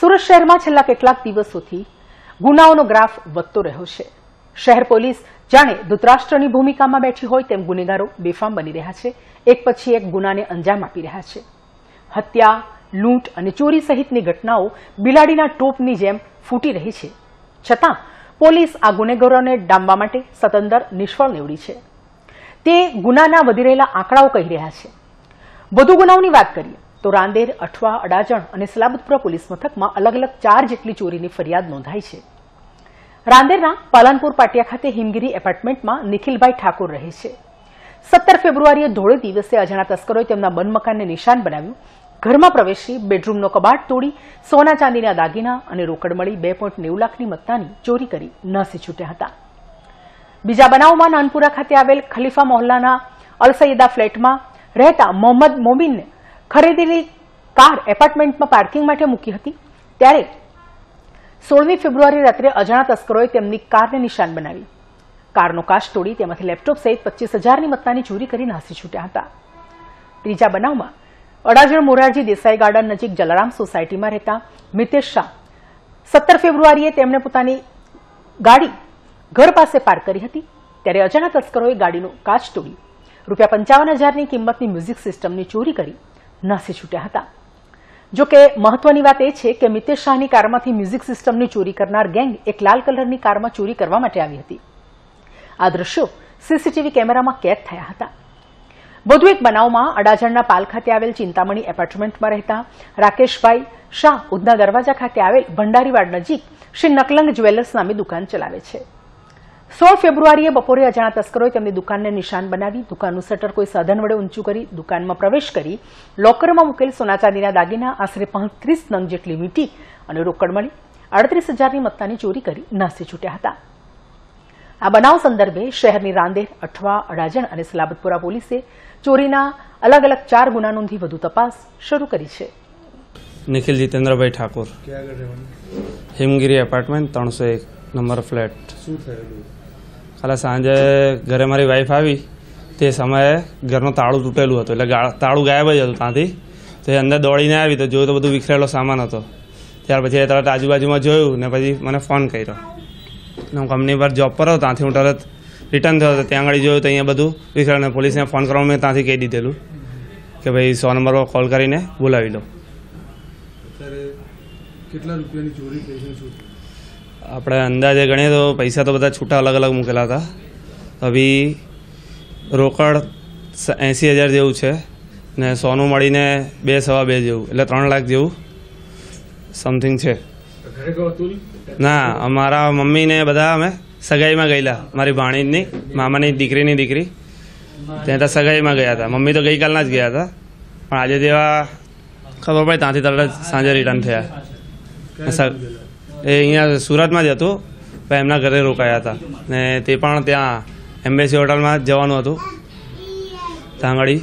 સુરત શહેરમાં છેલ્લા કેટલાક દિવસોથી ગુનાઓનો ગ્રાફ વધતો રહ્યો છે શહેર પોલીસ જાણે ધૃતરાષ્ટ્રની ભૂમિકામાં બેઠી હોય તેમ ગુનેગારો બેફામ બની રહ્યા છે એક પછી એક ગુનાને અંજામ આપી રહ્યા છે હત્યા લૂંટ અને ચોરી સહિતની ઘટનાઓ બિલાડીના ટોપની જેમ ફૂટી રહી છે છતાં પોલીસ આ ગુનેગારોને ડામવા માટે સતંદર નિષ્ફળ નીવડી છે તે ગુનાના વધી રહેલા આંકડાઓ કહી રહ્યા છે વધુ ગુનાઓની વાત કરીએ તો રાંદેર અઠવા અડાજણ અને સલાબતપુરા પોલીસ મથકમાં અલગ અલગ ચાર જેટલી ચોરીની ફરિયાદ નોંધાઈ છે રાંદેરના પાલનપુર પાટિયા ખાતે હિમગીરી એપાર્ટમેન્ટમાં નિખિલભાઈ ઠાકોર રહે છે સત્તર ફેબ્રુઆરીએ ધોળે દિવસે અજાણા તસ્કરોએ તેમના બંધ નિશાન બનાવ્યું ઘરમાં પ્રવેશી બેડરૂમનો કબાટ તોડી સોના ચાંદીના દાગીના અને રોકડ મળી બે પોઈન્ટ નેવું લાખની મત્તાની ચોરી કરી નસી છૂટ્યા હતા બીજા બનાવમાં નાનપુરા ખાતે આવેલ ખલીફા મોહલ્લાના અલસૈયદા ફ્લેટમાં રહેતા મોહમ્મદ મોમીનને ખરીદેલી કાર એપાર્ટમેન્ટમાં પાર્કિંગ માટે મૂકી હતી ત્યારે સોળમી ફેબ્રુઆરી રાત્રે અજાણા તસ્કરોએ તેમની કારને નિશાન બનાવી કારનો કાચ તોડી તેમાંથી લેપટોપ સહિત પચીસ હજારની મત્તાની ચોરી કરી નાસી છૂટ્યા હતા ત્રીજા બનાવમાં અડાજણ મોરારજી દેસાઈ ગાર્ડન નજીક જલારામ સોસાયટીમાં રહેતા મિતેશ શાહ સત્તર ફેબ્રુઆરીએ તેમણે પોતાની ગાડી ઘર પાસે પાર્ક કરી હતી ત્યારે અજાણા તસ્કરોએ ગાડીનો કાચ તોડી રૂપિયા પંચાવન હજારની કિંમતની મ્યુઝિક સિસ્ટમની ચોરી કરી નાસી છૂટ્યા હતા જોકે મહત્વની વાત એ છે કે મિતેશ શાહની કારમાંથી મ્યુઝિક સિસ્ટમની ચોરી કરનાર ગેંગ એક લાલ કલરની કારમાં ચોરી કરવા માટે આવી હતી આ દ્રશ્યો સીસીટીવી કેમેરામાં કેદ થયા હતા વધુ એક બનાવમાં અડાજણના પાલ ખાતે આવેલ ચિંતામણી એપાર્ટમેન્ટમાં રહેતા રાકેશભાઈ શાહ ઉદના દરવાજા ખાતે આવેલ ભંડારીવાડ નજીક શ્રી નકલંગ જ્વેલર્સ નામની દુકાન ચલાવે છે સોળ ફેબ્રુઆરીએ બપોરે અજાણા તસ્કરોએ તેમની દુકાનને નિશાન બનાવી દુકાનનું શટર કોઈ સાધન વડે ઊંચું કરી દુકાનમાં પ્રવેશ કરી લોકરમાં મૂકેલ સોના ચાંદીના દાગીના આશરે પાંત્રીસ નંગ જેટલી વીંટી અને રોકડ મળી અડત્રીસ હજારની મત્તાની ચોરી કરી નાસી છૂટ્યા હતા આ બનાવ સંદર્ભે શહેરની રાંદેર અઠવા અડાજણ અને સલાબતપુરા પોલીસે ચોરીના અલગ અલગ ચાર ગુના નોંધી વધુ તપાસ શરૂ કરી છે નિખિલ જીતેન્દ્રભાઈ ઠાકોર હિમગીરી એપાર્ટમેન્ટ ત્રણસો એક નંબર ફ્લેટ શું થયેલું કાલે સાંજે ઘરે મારી વાઈફ આવી તે સમયે ઘરનું તાળું તૂટેલું હતું એટલે તાળું ગાયબ જ હતું ત્યાંથી તો એ અંદર દોડીને આવી તો જોયું તો બધું વિખરેલો સામાન હતો ત્યાર પછી એ તરત આજુબાજુમાં જોયું ને પછી મને ફોન કર્યો હું કંપની પર જોબ પર હતો ત્યાંથી હું તરત રિટર્ન થયો હતો ત્યાં આગળ જોયું તો અહીંયા બધું વિખરેલું પોલીસને ફોન કરવા મેં ત્યાંથી કહી દીધેલું કે ભાઈ સો નંબર પર કોલ કરીને બોલાવી લો કેટલા રૂપિયાની ચોરી થઈ છે આપણે અંદાજે ગણીએ તો પૈસા તો બધા છૂટા અલગ અલગ મૂકેલા હતા અભી રોકડ એંસી હજાર જેવું છે ને સોનું મળીને બે સવા બે જેવું એટલે ત્રણ લાખ જેવું સમથિંગ છે ના અમારા મમ્મીને બધા અમે સગાઈમાં ગયેલા મારી ભાણીની મામાની દીકરીની દીકરી ત્યાં ત્યાં સગાઈમાં ગયા હતા મમ્મી તો ગઈકાલના જ ગયા હતા પણ આજે જેવા ખબર પડે ત્યાંથી તરત સાંજે રિટર્ન થયા એ અહીંયા સુરતમાં જ હતો પણ એમના ઘરે રોકાયા હતા ને તે પણ ત્યાં એમ્બેસી હોટલમાં જવાનું હતું તાંગડી